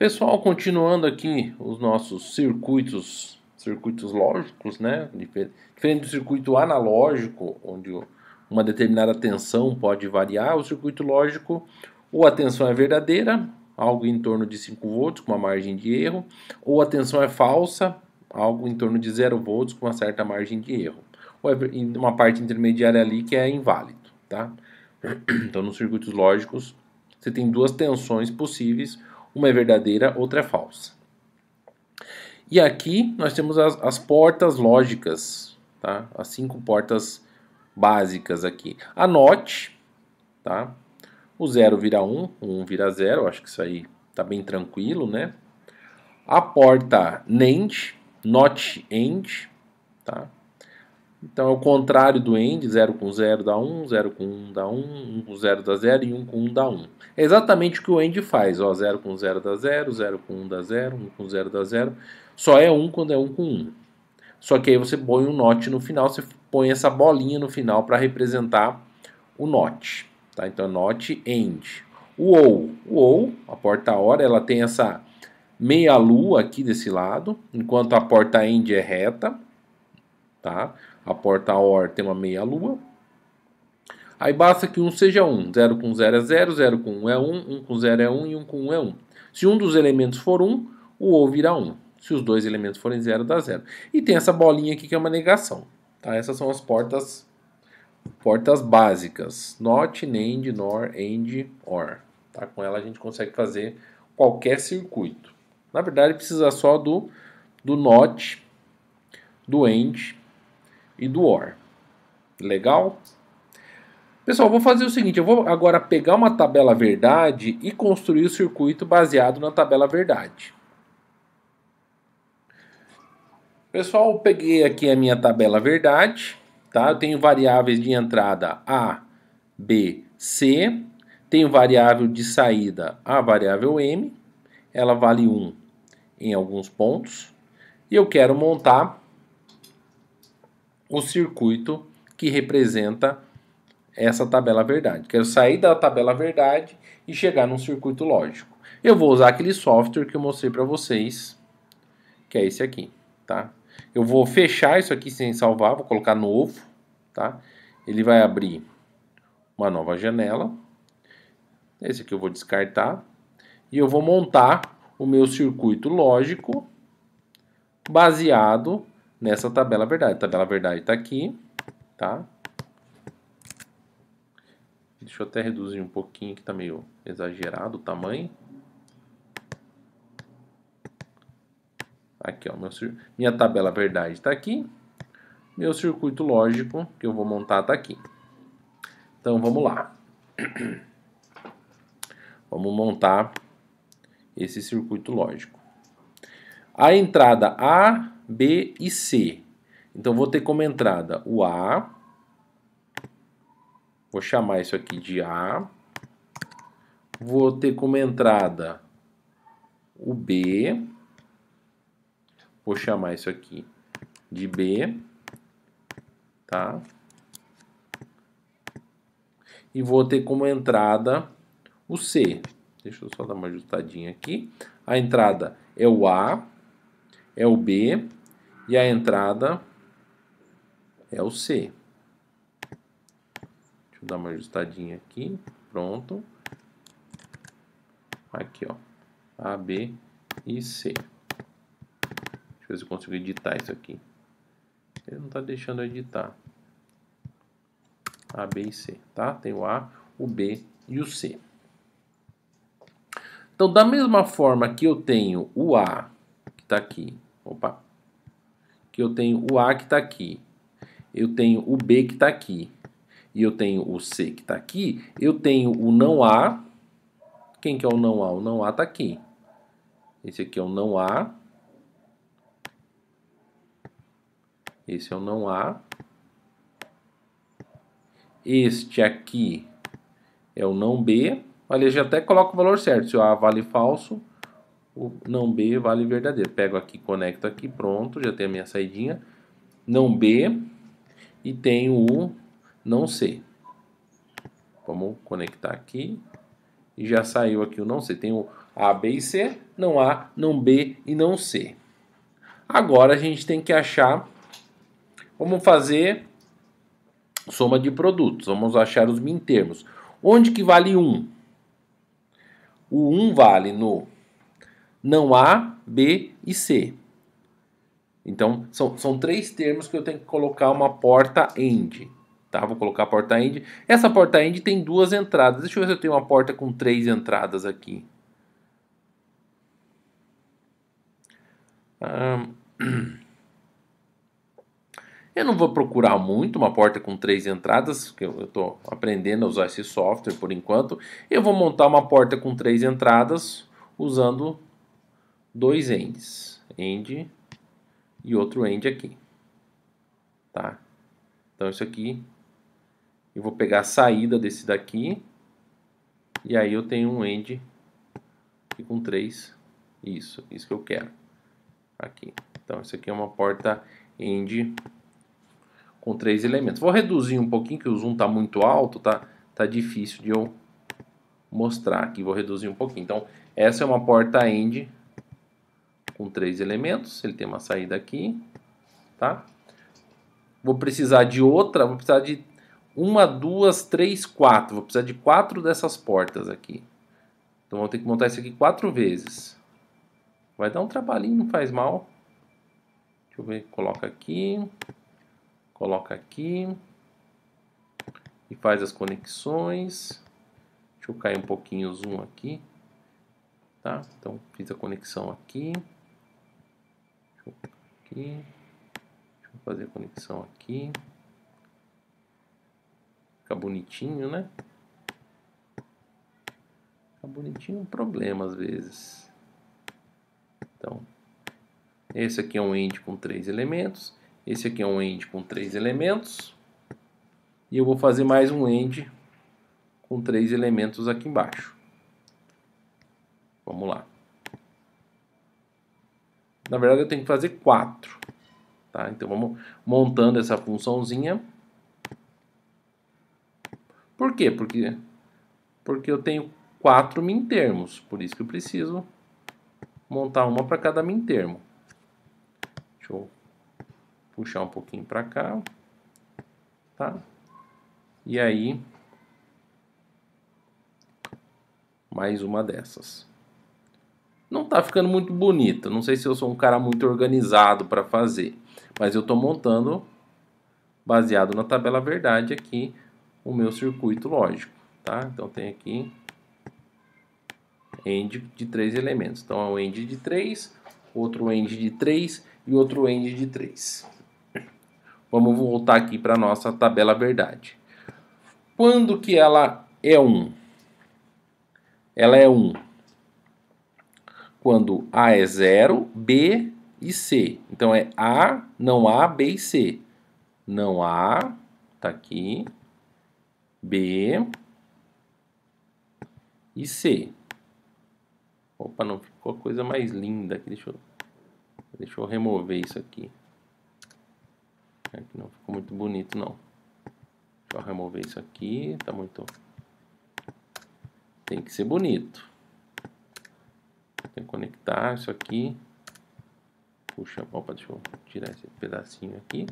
Pessoal, continuando aqui os nossos circuitos, circuitos lógicos, né? Diferente do circuito analógico, onde uma determinada tensão pode variar, o circuito lógico, ou a tensão é verdadeira, algo em torno de 5 volts, com uma margem de erro, ou a tensão é falsa, algo em torno de 0 volts, com uma certa margem de erro. Ou é uma parte intermediária ali que é inválido, tá? Então, nos circuitos lógicos, você tem duas tensões possíveis, uma é verdadeira, outra é falsa. E aqui nós temos as, as portas lógicas, tá? As cinco portas básicas aqui. Anote, tá? O zero vira um, 1 um vira zero. acho que isso aí tá bem tranquilo, né? A porta NAND, NOT END, tá? Então é o contrário do end, 0 com 0 dá 1, 0 com 1 dá 1, 1 com 0 dá 0 e 1 com 1 dá 1. É exatamente o que o end faz, 0 com 0 dá 0, 0 com 1 dá 0, 1 com 0 dá 0. Só é 1 quando é 1 com 1. Só que aí você põe um NOT no final, você põe essa bolinha no final para representar o NOT. Tá? Então NOT end. O OU, o OU, a porta hora, ela tem essa meia lua aqui desse lado, enquanto a porta end é reta. Tá? a porta OR tem uma meia lua. Aí basta que um seja um. 0 com 0 é 0, 0 com 1 um é 1, um, 1 um com 0 é 1 e 1 com 1 é 1. Se um dos elementos for 1, o O virá 1. Se os dois elementos forem 0, dá 0. E tem essa bolinha aqui que é uma negação. Tá? Essas são as portas portas básicas. Not, NAND, NOR, AND, OR. Tá? Com ela a gente consegue fazer qualquer circuito. Na verdade, precisa só do, do NOT, do AND e do OR. Legal? Pessoal, vou fazer o seguinte, eu vou agora pegar uma tabela verdade e construir o circuito baseado na tabela verdade. Pessoal, eu peguei aqui a minha tabela verdade, tá? Eu tenho variáveis de entrada A, B, C, tenho variável de saída a variável M, ela vale 1 em alguns pontos, e eu quero montar o circuito que representa essa tabela verdade. Quero sair da tabela verdade e chegar num circuito lógico. Eu vou usar aquele software que eu mostrei para vocês, que é esse aqui, tá? Eu vou fechar isso aqui sem salvar, vou colocar novo, tá? Ele vai abrir uma nova janela. Esse aqui eu vou descartar e eu vou montar o meu circuito lógico baseado nessa tabela verdade. A tabela verdade está aqui, tá? Deixa eu até reduzir um pouquinho, que está meio exagerado o tamanho. Aqui, ó, meu, minha tabela verdade está aqui. Meu circuito lógico que eu vou montar está aqui. Então, vamos lá. Vamos montar esse circuito lógico. A entrada A B e C. Então, vou ter como entrada o A. Vou chamar isso aqui de A. Vou ter como entrada o B. Vou chamar isso aqui de B. Tá? E vou ter como entrada o C. Deixa eu só dar uma ajustadinha aqui. A entrada é o A, é o B e a entrada é o C. Deixa eu dar uma ajustadinha aqui. Pronto. Aqui, ó. A, B e C. Deixa eu ver se eu consigo editar isso aqui. Ele não está deixando eu editar. A, B e C, tá? Tem o A, o B e o C. Então, da mesma forma que eu tenho o A, que está aqui, opa, que eu tenho o A que está aqui, eu tenho o B que está aqui, e eu tenho o C que está aqui, eu tenho o não A. Quem que é o não A? O não A está aqui. Esse aqui é o não A. Esse é o não A. Este aqui é o não B. Olha, já até coloca o valor certo. Se o A vale falso, o não B vale verdadeiro. Pego aqui, conecto aqui, pronto, já tem a minha saidinha. Não B e tenho o não C. Vamos conectar aqui. E já saiu aqui o não C. tenho A, B e C, não A, não B e não C. Agora a gente tem que achar, vamos fazer soma de produtos, vamos achar os termos. Onde que vale 1? O 1 vale no não A, B e C. Então, são, são três termos que eu tenho que colocar uma porta AND. Tá? Vou colocar a porta AND. Essa porta AND tem duas entradas. Deixa eu ver se eu tenho uma porta com três entradas aqui. Eu não vou procurar muito uma porta com três entradas, que eu estou aprendendo a usar esse software por enquanto. Eu vou montar uma porta com três entradas usando dois ends, end e outro end aqui, tá? Então isso aqui, eu vou pegar a saída desse daqui, e aí eu tenho um end com três, isso, isso que eu quero, aqui. Então isso aqui é uma porta end com três elementos. Vou reduzir um pouquinho, que o zoom está muito alto, tá, tá difícil de eu mostrar aqui, vou reduzir um pouquinho. Então essa é uma porta end com três elementos, ele tem uma saída aqui, tá? Vou precisar de outra, vou precisar de uma, duas, três, quatro. Vou precisar de quatro dessas portas aqui. Então vou ter que montar isso aqui quatro vezes. Vai dar um trabalhinho, não faz mal. Deixa eu ver, coloca aqui, coloca aqui e faz as conexões. Deixa eu cair um pouquinho o zoom aqui, tá? Então fiz a conexão aqui aqui. Deixa eu fazer a conexão aqui. Fica bonitinho, né? Fica bonitinho um problema às vezes. Então, esse aqui é um end com três elementos. Esse aqui é um end com três elementos. E eu vou fazer mais um end com três elementos aqui embaixo. Vamos lá. Na verdade, eu tenho que fazer 4. Tá? Então, vamos montando essa funçãozinha. Por quê? Porque, porque eu tenho 4 mintermos. Por isso que eu preciso montar uma para cada mintermo. Deixa eu puxar um pouquinho para cá. Tá? E aí, mais uma dessas não está ficando muito bonito. Não sei se eu sou um cara muito organizado para fazer, mas eu estou montando baseado na tabela verdade aqui o meu circuito lógico, tá? Então tem aqui end de três elementos. Então é um end de 3, outro end de 3 e outro end de 3. Vamos voltar aqui para nossa tabela verdade. Quando que ela é 1? Um? Ela é 1 um quando A é zero, B e C. Então é A, não A, B e C. Não A, tá aqui, B e C. Opa, não ficou a coisa mais linda aqui. Deixa eu, deixa eu remover isso aqui. Aqui é não ficou muito bonito, não. Deixa eu remover isso aqui. Tá muito... Tem que ser bonito. Tem que conectar isso aqui. Puxa, opa, deixa eu tirar esse pedacinho aqui.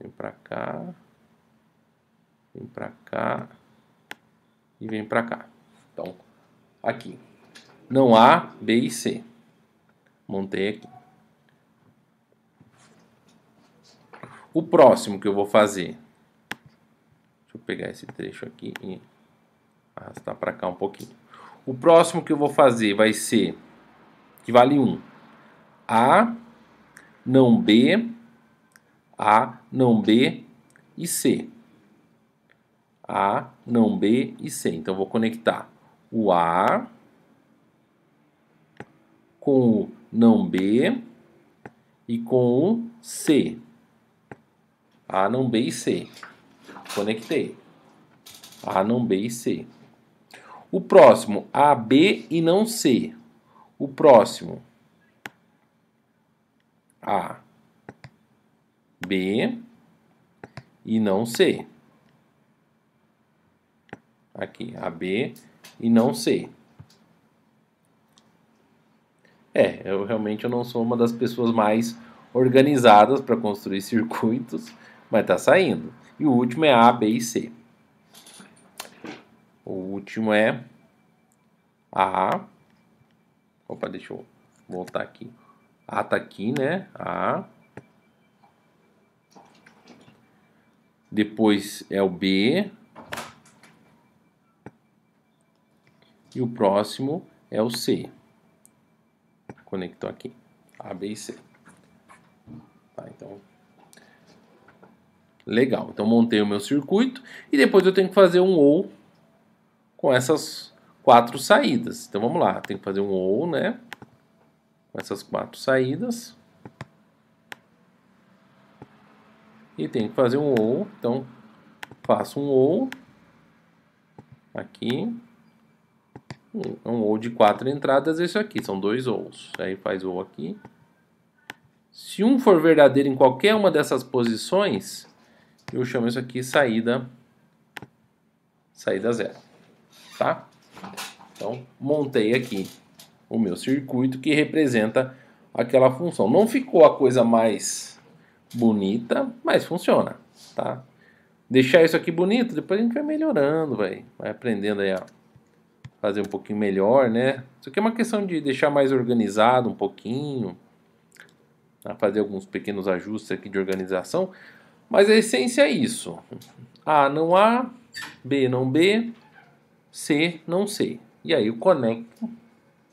Vem pra cá. Vem pra cá. E vem pra cá. Então, aqui. Não A, B e C. Montei aqui. O próximo que eu vou fazer. Deixa eu pegar esse trecho aqui e arrastar para cá um pouquinho. O próximo que eu vou fazer vai ser que vale 1. A, não B, A, não B e C. A, não B e C. Então, vou conectar o A com o não B e com o C. A, não B e C. Conectei. A, não B e C. O próximo, A, B e não C. O próximo. A. B. E não C. Aqui, A, B e não C. É, eu realmente eu não sou uma das pessoas mais organizadas para construir circuitos, mas está saindo. E o último é A, B e C. O último é A, Opa, deixa eu voltar aqui. A ah, tá aqui, né? A. Ah. Depois é o B. E o próximo é o C. Conectou aqui. A, B e C. Tá, então. Legal. Então montei o meu circuito. E depois eu tenho que fazer um OU com essas quatro saídas. Então vamos lá, tem que fazer um ou, né? Com essas quatro saídas. E tem que fazer um ou, então faço um ou aqui. Um, um ou de quatro entradas é isso aqui, são dois ous. Aí faz ou aqui. Se um for verdadeiro em qualquer uma dessas posições, eu chamo isso aqui saída saída zero, tá? Então, montei aqui o meu circuito que representa aquela função. Não ficou a coisa mais bonita, mas funciona, tá? Deixar isso aqui bonito, depois a gente vai melhorando, vai, vai aprendendo aí a fazer um pouquinho melhor, né? Isso aqui é uma questão de deixar mais organizado um pouquinho, fazer alguns pequenos ajustes aqui de organização, mas a essência é isso. A não A, B não B, C não C. E aí eu conecto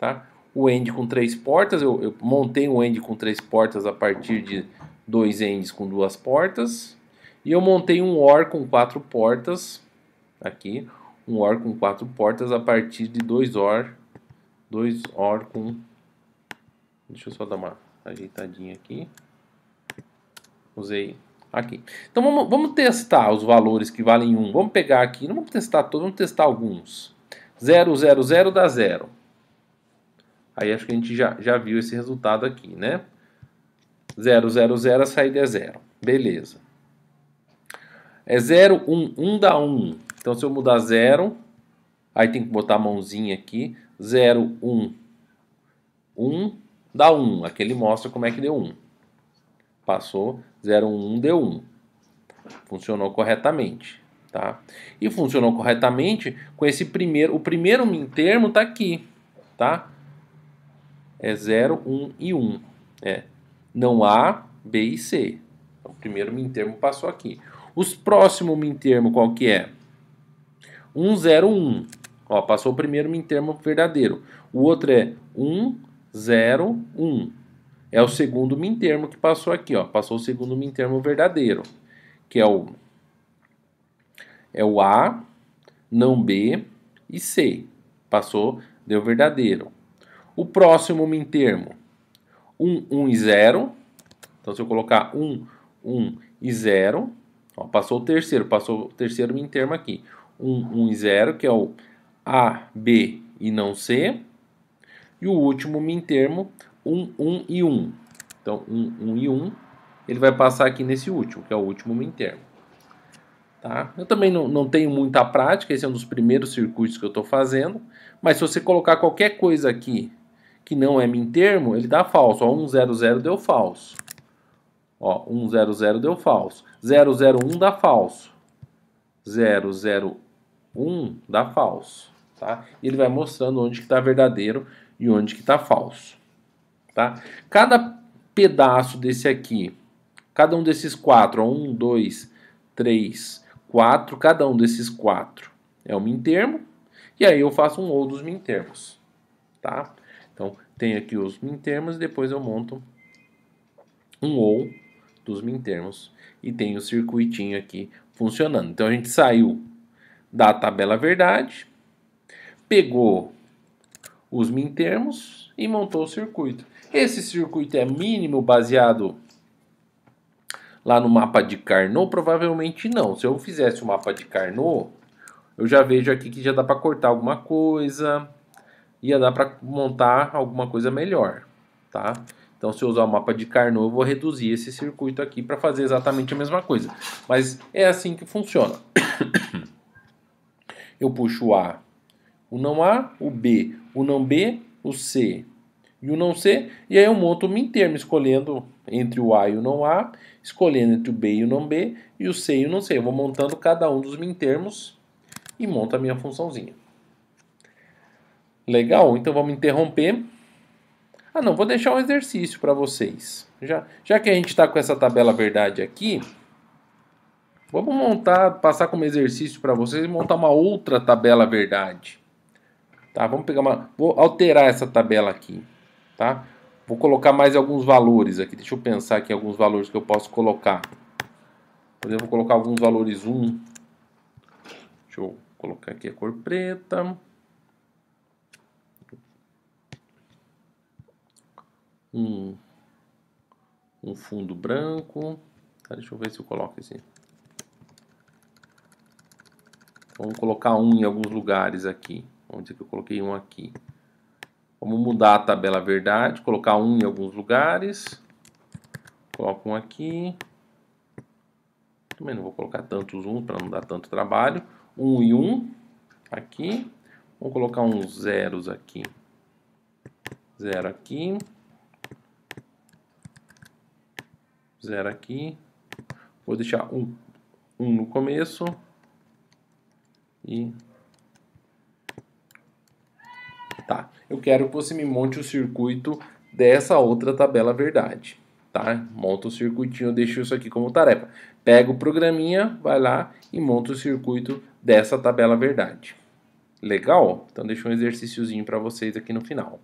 tá? o end com três portas. Eu, eu montei um end com três portas a partir de dois ends com duas portas. E eu montei um OR com quatro portas. Aqui, um OR com quatro portas a partir de dois OR. Dois OR com... Deixa eu só dar uma ajeitadinha aqui. Usei aqui. Então vamos, vamos testar os valores que valem 1. Vamos pegar aqui, não vamos testar todos, vamos testar alguns. 0, 0, 0 dá 0. Aí acho que a gente já, já viu esse resultado aqui, né? 0, 0, 0, a saída é 0. Beleza. É 0, 1, 1 dá 1. Então, se eu mudar 0, aí tem que botar a mãozinha aqui. 0, 1, 1 dá 1. Aqui ele mostra como é que deu 1. Passou, 0, 1, 1 deu 1. Funcionou corretamente. Tá? E funcionou corretamente com esse primeiro. O primeiro min termo está aqui. Tá? É 0, 1 e 1. É. Não há B e C. o primeiro min termo passou aqui. Os próximos min termo qual que é? 1, 0, 1. Ó, passou o primeiro min termo verdadeiro. O outro é 1, 0, 1. É o segundo min termo que passou aqui. Ó. Passou o segundo min termo verdadeiro, que é o é o A, não B e C. Passou, deu verdadeiro. O próximo mintermo, 1, 1 e 0. Então, se eu colocar 1, 1 e 0, ó, passou o terceiro, passou o terceiro mintermo aqui. 1, 1 e 0, que é o A, B e não C. E o último mintermo, 1, 1 e 1. Então, 1, 1 e 1, ele vai passar aqui nesse último, que é o último mintermo. Tá? Eu também não, não tenho muita prática, esse é um dos primeiros circuitos que eu estou fazendo, mas se você colocar qualquer coisa aqui que não é min termo, ele dá falso. Ó, 100 deu falso. Ó, 100 deu falso. 001 dá falso. 001 dá falso. Tá? E ele vai mostrando onde está verdadeiro e onde que está falso. Tá? Cada pedaço desse aqui, cada um desses quatro, 1, 2, 3, quatro cada um desses quatro é um mintermo, e aí eu faço um ou dos mintermos, tá? Então, tenho aqui os mintermos, depois eu monto um ou dos mintermos e tem o circuitinho aqui funcionando. Então, a gente saiu da tabela verdade, pegou os mintermos e montou o circuito. Esse circuito é mínimo baseado lá no mapa de Carnot? Provavelmente não. Se eu fizesse o mapa de Carnot, eu já vejo aqui que já dá para cortar alguma coisa, ia dar para montar alguma coisa melhor, tá? Então, se eu usar o mapa de Carnot, eu vou reduzir esse circuito aqui para fazer exatamente a mesma coisa. Mas é assim que funciona. eu puxo o A, o não A, o B, o não B, o C e o não C, e aí eu monto o interno escolhendo entre o A e o não A, escolhendo entre o B e o não B, e o C e o não C. Eu vou montando cada um dos mintermos e monto a minha funçãozinha. Legal? Então vamos interromper. Ah não, vou deixar um exercício para vocês. Já, já que a gente está com essa tabela verdade aqui, vamos montar, passar como exercício para vocês e montar uma outra tabela verdade. Tá, vamos pegar uma, vou alterar essa tabela aqui, tá? Vou colocar mais alguns valores aqui. Deixa eu pensar aqui alguns valores que eu posso colocar. Por exemplo, vou colocar alguns valores 1. Deixa eu colocar aqui a cor preta. 1. Um fundo branco. Tá, deixa eu ver se eu coloco esse. Vamos colocar um em alguns lugares aqui. Onde é que eu coloquei um aqui? Vamos mudar a tabela verdade, colocar um em alguns lugares. Coloco um aqui. Também não vou colocar tantos um para não dar tanto trabalho. Um e um aqui. Vou colocar uns zeros aqui. Zero aqui. Zero aqui. Vou deixar um, um no começo. E tá? Eu quero que você me monte o circuito dessa outra tabela verdade, tá? Monta o circuitinho, deixa isso aqui como tarefa. Pega o programinha, vai lá e monta o circuito dessa tabela verdade. Legal? Então deixa um exercíciozinho para vocês aqui no final.